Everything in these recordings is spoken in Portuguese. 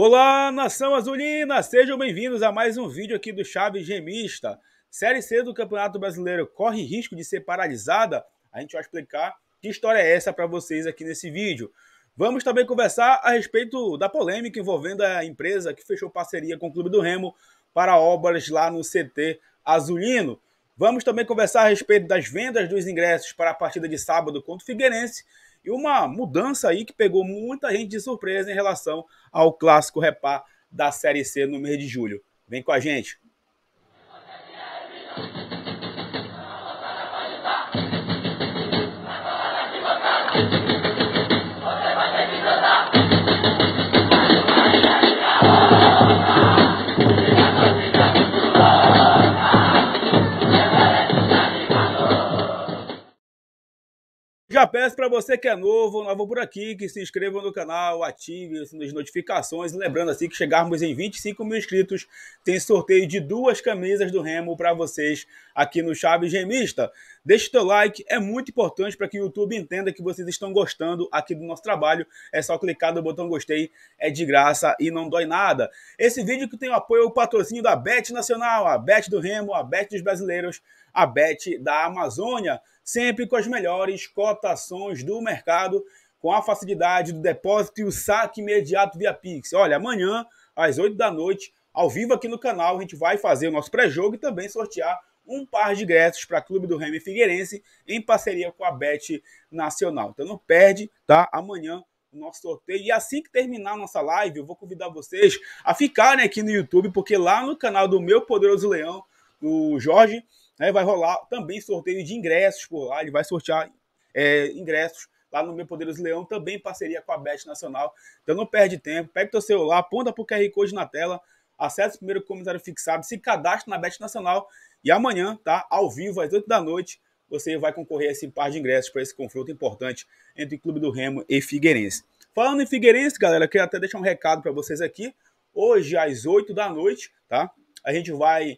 Olá, nação azulina! Sejam bem-vindos a mais um vídeo aqui do Chave Gemista. Série C do Campeonato Brasileiro corre risco de ser paralisada? A gente vai explicar que história é essa para vocês aqui nesse vídeo. Vamos também conversar a respeito da polêmica envolvendo a empresa que fechou parceria com o Clube do Remo para obras lá no CT Azulino. Vamos também conversar a respeito das vendas dos ingressos para a partida de sábado contra o Figueirense e uma mudança aí que pegou muita gente de surpresa em relação ao clássico repá da Série C no mês de julho. Vem com a gente. Já peço para você que é novo, novo por aqui, que se inscreva no canal, ative as notificações. Lembrando assim que chegarmos em 25 mil inscritos, tem sorteio de duas camisas do Remo para vocês aqui no Chaves Gemista. Deixe teu like, é muito importante para que o YouTube entenda que vocês estão gostando aqui do nosso trabalho. É só clicar no botão gostei, é de graça e não dói nada. Esse vídeo que tem o apoio ao patrocínio da Bet Nacional, a Bet do Remo, a Bet dos Brasileiros, a Bet da Amazônia, sempre com as melhores cotações do mercado, com a facilidade do depósito e o saque imediato via Pix. Olha, amanhã às 8 da noite, ao vivo aqui no canal, a gente vai fazer o nosso pré-jogo e também sortear um par de ingressos para Clube do Remy Figueirense em parceria com a Bet Nacional. Então não perde, tá? Amanhã o nosso sorteio. E assim que terminar a nossa live, eu vou convidar vocês a ficarem aqui no YouTube, porque lá no canal do meu poderoso leão, o Jorge, né, vai rolar também sorteio de ingressos por lá. Ele vai sortear é, ingressos lá no Meu Poderoso Leão, também em parceria com a Bet Nacional. Então não perde tempo, pega teu celular, aponta pro QR Code na tela, acesse o primeiro comentário fixado, se cadastre na Bet Nacional e amanhã, tá? Ao vivo, às 8 da noite, você vai concorrer a esse par de ingressos para esse confronto importante entre o Clube do Remo e Figueirense. Falando em Figueirense, galera, eu queria até deixar um recado para vocês aqui. Hoje, às 8 da noite, tá? A gente vai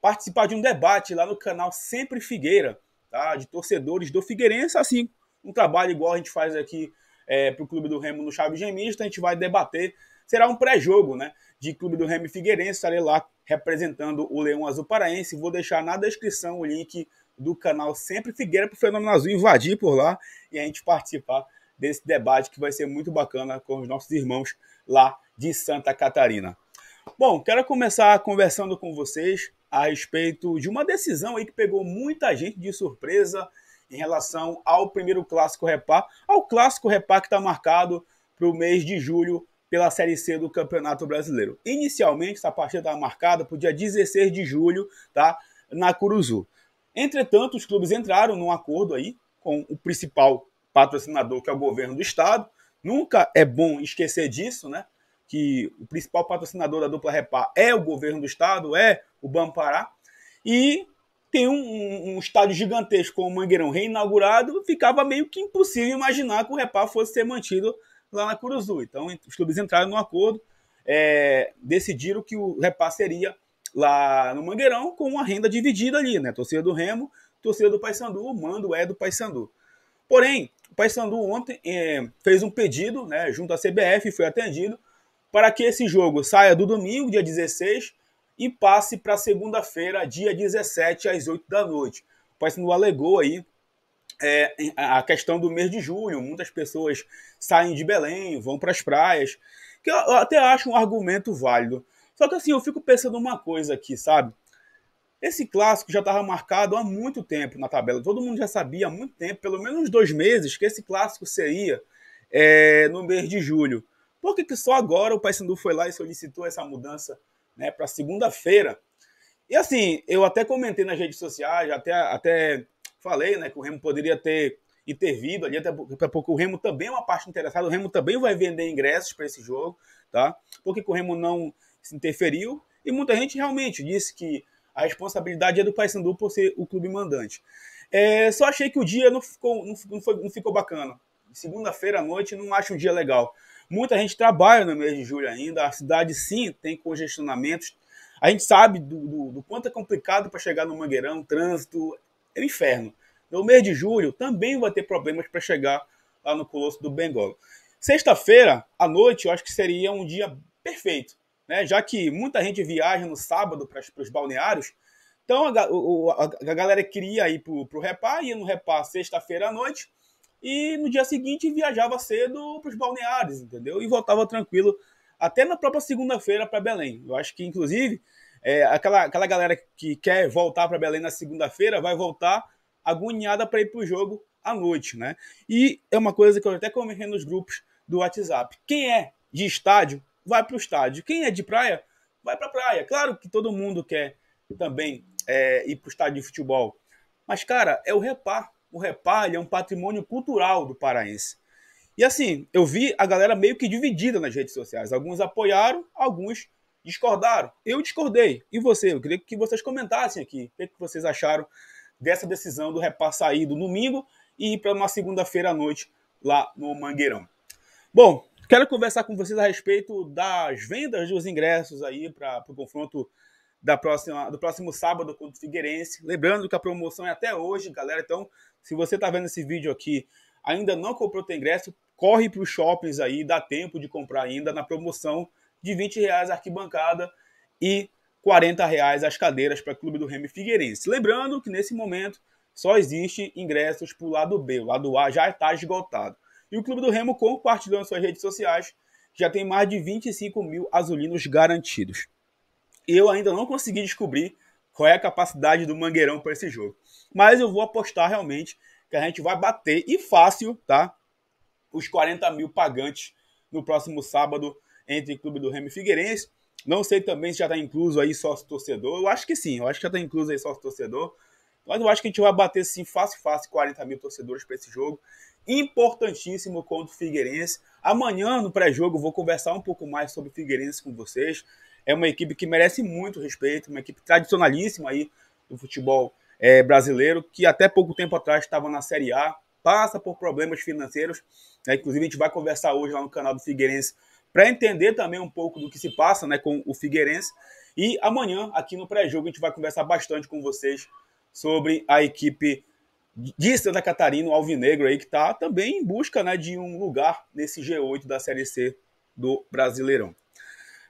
participar de um debate lá no canal Sempre Figueira, tá? De torcedores do Figueirense, assim, um trabalho igual a gente faz aqui é, eh, para o Clube do Remo no Chave Gemista, então a gente vai debater. Será um pré-jogo, né? de Clube do Remy Figueirense. Estarei lá representando o Leão Azul Paraense. Vou deixar na descrição o link do canal Sempre Figueira para o Fenômeno Azul invadir por lá e a gente participar desse debate que vai ser muito bacana com os nossos irmãos lá de Santa Catarina. Bom, quero começar conversando com vocês a respeito de uma decisão aí que pegou muita gente de surpresa em relação ao primeiro clássico Repá, ao clássico Repá que está marcado para o mês de julho pela Série C do Campeonato Brasileiro. Inicialmente, essa partida estava marcada para o dia 16 de julho, tá? Na Curuzu. Entretanto, os clubes entraram num acordo aí com o principal patrocinador, que é o governo do estado. Nunca é bom esquecer disso, né? Que o principal patrocinador da dupla repá é o governo do estado, é o Bampará. E tem um, um, um estádio gigantesco como o Mangueirão reinaugurado, ficava meio que impossível imaginar que o repá fosse ser mantido lá na Curuzu. Então, os clubes entraram num acordo, é, decidiram que o repasse seria lá no Mangueirão com uma renda dividida ali, né? Torcida do Remo, torcida do Paysandu, o mando é do Paysandu. Porém, o Paysandu ontem é, fez um pedido, né, junto à CBF, foi atendido, para que esse jogo saia do domingo, dia 16, e passe para segunda-feira, dia 17, às 8 da noite. O Paysandu alegou aí é, a questão do mês de julho. Muitas pessoas saem de Belém, vão para as praias, que eu até acho um argumento válido. Só que assim, eu fico pensando uma coisa aqui, sabe? Esse clássico já estava marcado há muito tempo na tabela. Todo mundo já sabia há muito tempo, pelo menos dois meses, que esse clássico seria é, no mês de julho. Por que, que só agora o Paysandu foi lá e solicitou essa mudança né, para segunda-feira? E assim, eu até comentei nas redes sociais, até, até falei, né, que o Remo poderia ter intervido ali, até porque o Remo também é uma parte interessada, o Remo também vai vender ingressos para esse jogo, tá? Porque o Remo não se interferiu e muita gente realmente disse que a responsabilidade é do Paysandu por ser o clube mandante. É, só achei que o dia não ficou, não, não, foi, não ficou bacana. Segunda-feira à noite não acho um dia legal. Muita gente trabalha no mês de julho ainda, a cidade sim tem congestionamentos. A gente sabe do, do, do quanto é complicado para chegar no Mangueirão, trânsito, é o inferno. No mês de julho também vai ter problemas para chegar lá no Colosso do Bengolo. Sexta-feira à noite eu acho que seria um dia perfeito, né? já que muita gente viaja no sábado para os balneários. Então a, a, a galera queria ir para o repá, ia no repá sexta-feira à noite e no dia seguinte viajava cedo para os balneários, entendeu? E voltava tranquilo até na própria segunda-feira para Belém. Eu acho que, inclusive, é, aquela, aquela galera que quer voltar para Belém na segunda-feira vai voltar agoniada para ir para o jogo à noite, né? E é uma coisa que eu até comentei nos grupos do WhatsApp. Quem é de estádio, vai para o estádio. Quem é de praia, vai para a praia. Claro que todo mundo quer também é, ir para o estádio de futebol. Mas, cara, é o repar. O repar é um patrimônio cultural do paraense. E assim, eu vi a galera meio que dividida nas redes sociais. Alguns apoiaram, alguns Discordaram? Eu discordei. E você? Eu queria que vocês comentassem aqui. O que é vocês acharam dessa decisão do repasse sair do domingo e ir para uma segunda-feira à noite lá no Mangueirão. Bom, quero conversar com vocês a respeito das vendas dos ingressos aí para o confronto da próxima, do próximo sábado contra o Figueirense. Lembrando que a promoção é até hoje, galera. Então, se você está vendo esse vídeo aqui, ainda não comprou o ingresso, corre para os shoppings aí, dá tempo de comprar ainda na promoção de 20 reais a arquibancada e 40 reais as cadeiras para o Clube do Remo Figueirense. Lembrando que nesse momento só existe ingressos para o lado B, o lado A já está esgotado. E o Clube do Remo, compartilhando suas redes sociais, já tem mais de 25 mil azulinos garantidos. Eu ainda não consegui descobrir qual é a capacidade do Mangueirão para esse jogo. Mas eu vou apostar realmente que a gente vai bater, e fácil, tá? Os 40 mil pagantes no próximo sábado entre Clube do Remo e Figueirense. Não sei também se já está incluso aí sócio-torcedor. Eu acho que sim, eu acho que já está incluso aí sócio-torcedor. Mas eu acho que a gente vai bater, sim, fácil, fácil, 40 mil torcedores para esse jogo. Importantíssimo contra o Figueirense. Amanhã, no pré-jogo, vou conversar um pouco mais sobre o Figueirense com vocês. É uma equipe que merece muito respeito, uma equipe tradicionalíssima aí do futebol é, brasileiro, que até pouco tempo atrás estava na Série A, passa por problemas financeiros. Né? Inclusive, a gente vai conversar hoje lá no canal do Figueirense para entender também um pouco do que se passa né, com o Figueirense. E amanhã, aqui no pré-jogo, a gente vai conversar bastante com vocês sobre a equipe de Santa Catarina, o Alvinegro aí, que está também em busca né, de um lugar nesse G8 da Série C do Brasileirão.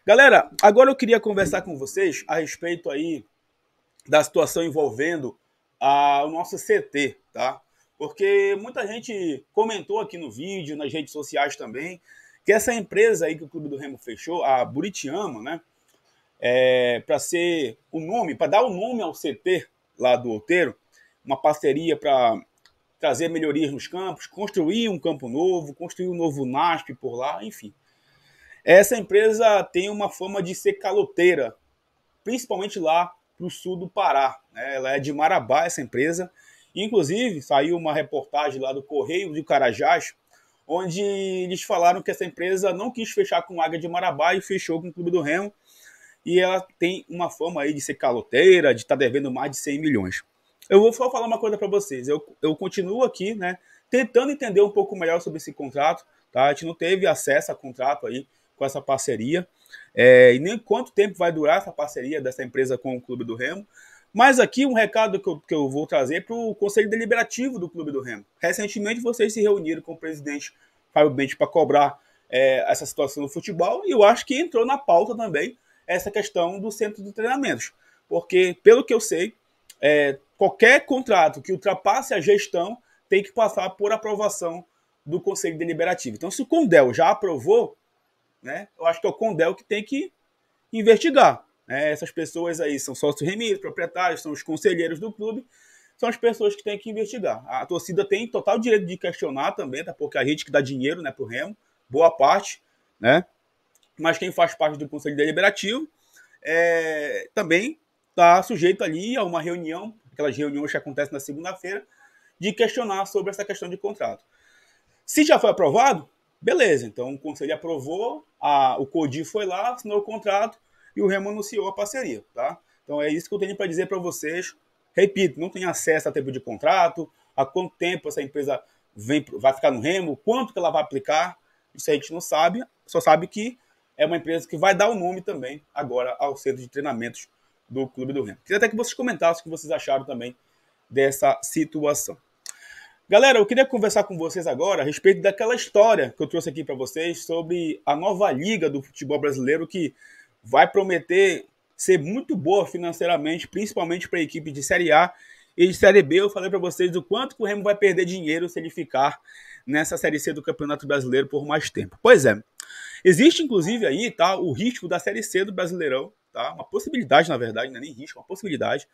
Galera, agora eu queria conversar com vocês a respeito aí da situação envolvendo a, o nosso CT, tá? Porque muita gente comentou aqui no vídeo, nas redes sociais também, que essa empresa aí que o Clube do Remo fechou, a Buritiama, né? É, para ser o nome, para dar o nome ao CT lá do Outeiro, uma parceria para trazer melhorias nos campos, construir um campo novo, construir um novo NASP por lá, enfim. Essa empresa tem uma fama de ser caloteira, principalmente lá no sul do Pará. Né? Ela é de Marabá, essa empresa. Inclusive, saiu uma reportagem lá do Correio de Carajás, onde eles falaram que essa empresa não quis fechar com o Águia de Marabá e fechou com o Clube do Remo. E ela tem uma fama aí de ser caloteira, de estar tá devendo mais de 100 milhões. Eu vou só falar uma coisa para vocês. Eu, eu continuo aqui, né, tentando entender um pouco melhor sobre esse contrato. Tá? A gente não teve acesso a contrato aí com essa parceria. É, e nem quanto tempo vai durar essa parceria dessa empresa com o Clube do Remo. Mas aqui um recado que eu, que eu vou trazer para o Conselho Deliberativo do Clube do Remo. Recentemente vocês se reuniram com o presidente Fábio Bente para cobrar é, essa situação do futebol e eu acho que entrou na pauta também essa questão do centro de treinamentos. Porque, pelo que eu sei, é, qualquer contrato que ultrapasse a gestão tem que passar por aprovação do Conselho Deliberativo. Então, se o Condel já aprovou, né, eu acho que é o Condel que tem que investigar. É, essas pessoas aí são sócios remidos, proprietários, são os conselheiros do clube, são as pessoas que têm que investigar. A torcida tem total direito de questionar também, tá? porque a gente que dá dinheiro né, para o Remo, boa parte, né? mas quem faz parte do Conselho Deliberativo é, também está sujeito ali a uma reunião, aquelas reuniões que acontecem na segunda-feira, de questionar sobre essa questão de contrato. Se já foi aprovado, beleza. Então o conselho aprovou, a, o CODI foi lá, assinou o contrato, e o Remo anunciou a parceria, tá? Então é isso que eu tenho para dizer para vocês. Repito, não tem acesso a tempo de contrato, a quanto tempo essa empresa vem, vai ficar no Remo, quanto que ela vai aplicar, isso a gente não sabe, só sabe que é uma empresa que vai dar o um nome também agora ao centro de treinamentos do Clube do Remo. Queria até que vocês comentassem o que vocês acharam também dessa situação. Galera, eu queria conversar com vocês agora a respeito daquela história que eu trouxe aqui para vocês sobre a nova liga do futebol brasileiro que vai prometer ser muito boa financeiramente, principalmente para a equipe de Série A e de Série B. Eu falei para vocês o quanto o Remo vai perder dinheiro se ele ficar nessa Série C do Campeonato Brasileiro por mais tempo. Pois é, existe inclusive aí tá, o risco da Série C do Brasileirão, tá, uma possibilidade na verdade, não é nem risco, uma possibilidade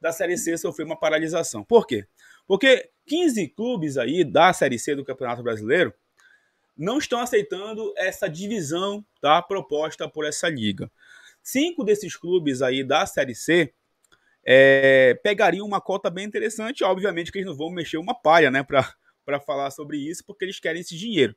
da Série C sofrer uma paralisação. Por quê? Porque 15 clubes aí da Série C do Campeonato Brasileiro não estão aceitando essa divisão tá, proposta por essa liga. Cinco desses clubes aí da Série C é, pegariam uma cota bem interessante. Obviamente que eles não vão mexer uma palha né, para falar sobre isso, porque eles querem esse dinheiro.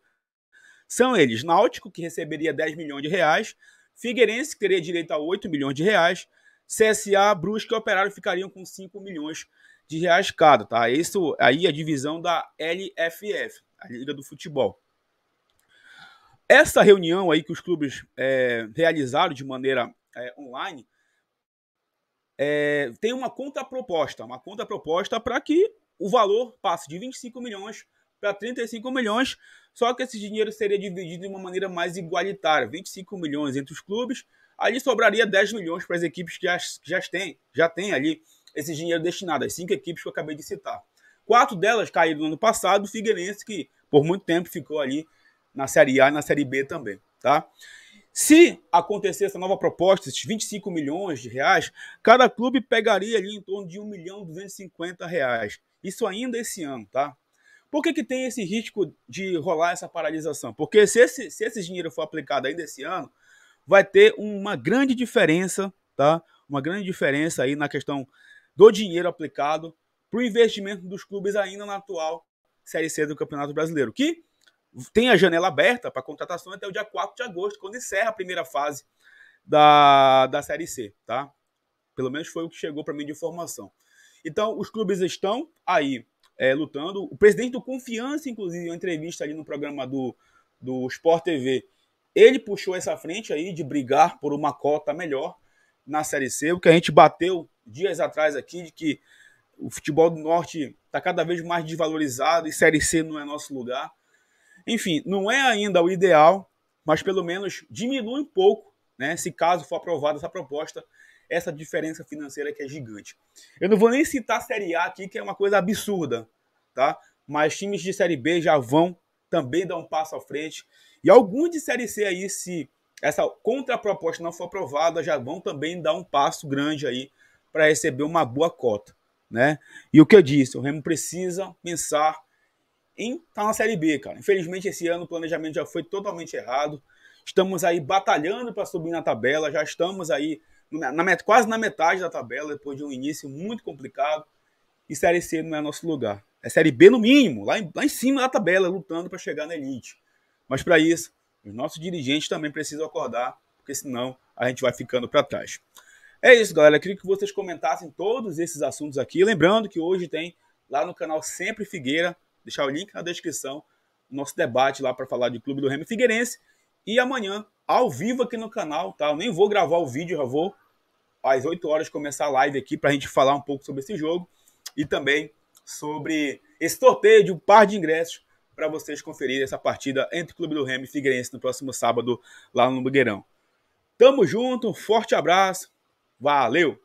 São eles Náutico, que receberia 10 milhões de reais, Figueirense, que teria direito a 8 milhões de reais, CSA, Brusque e Operário ficariam com 5 milhões de reais cada. Tá? Isso aí é a divisão da LFF, a Liga do Futebol. Essa reunião aí que os clubes é, realizaram de maneira é, online é, tem uma contraproposta, uma contraproposta para que o valor passe de 25 milhões para 35 milhões, só que esse dinheiro seria dividido de uma maneira mais igualitária, 25 milhões entre os clubes, ali sobraria 10 milhões para as equipes que já, já têm, já tem ali esse dinheiro destinado, as cinco equipes que eu acabei de citar. Quatro delas caíram no ano passado, o Figueirense, que por muito tempo ficou ali na Série A e na Série B também, tá? Se acontecer essa nova proposta, esses 25 milhões de reais, cada clube pegaria ali em torno de 1 milhão 250 reais. Isso ainda esse ano, tá? Por que, que tem esse risco de rolar essa paralisação? Porque se esse, se esse dinheiro for aplicado ainda esse ano, vai ter uma grande diferença, tá? Uma grande diferença aí na questão do dinheiro aplicado para o investimento dos clubes ainda na atual Série C do Campeonato Brasileiro, que tem a janela aberta para contratação até o dia 4 de agosto, quando encerra a primeira fase da, da Série C, tá? Pelo menos foi o que chegou para mim de informação. Então, os clubes estão aí é, lutando. O presidente do Confiança, inclusive, em uma entrevista ali no programa do, do Sport TV, ele puxou essa frente aí de brigar por uma cota melhor na Série C, o que a gente bateu dias atrás aqui, de que o futebol do Norte está cada vez mais desvalorizado e Série C não é nosso lugar. Enfim, não é ainda o ideal, mas pelo menos diminui um pouco, né, se caso for aprovada essa proposta, essa diferença financeira que é gigante. Eu não vou nem citar a Série A aqui, que é uma coisa absurda, tá? Mas times de Série B já vão também dar um passo à frente. E alguns de Série C aí, se essa contraproposta não for aprovada, já vão também dar um passo grande aí para receber uma boa cota, né? E o que eu disse, o Remo precisa pensar em estar tá na Série B, cara. Infelizmente, esse ano o planejamento já foi totalmente errado. Estamos aí batalhando para subir na tabela, já estamos aí na, na, quase na metade da tabela, depois de um início muito complicado. E Série C não é nosso lugar. É Série B no mínimo, lá em, lá em cima da tabela, lutando para chegar na elite. Mas para isso, os nossos dirigentes também precisam acordar, porque senão a gente vai ficando para trás. É isso, galera. Eu queria que vocês comentassem todos esses assuntos aqui. Lembrando que hoje tem lá no canal Sempre Figueira deixar o link na descrição do nosso debate lá para falar de Clube do Remo Figueirense. E amanhã, ao vivo aqui no canal, tá? Eu nem vou gravar o vídeo, já vou às 8 horas começar a live aqui para a gente falar um pouco sobre esse jogo e também sobre esse sorteio de um par de ingressos para vocês conferirem essa partida entre o Clube do Remo e Figueirense no próximo sábado lá no Bugueirão. Tamo junto, um forte abraço, valeu!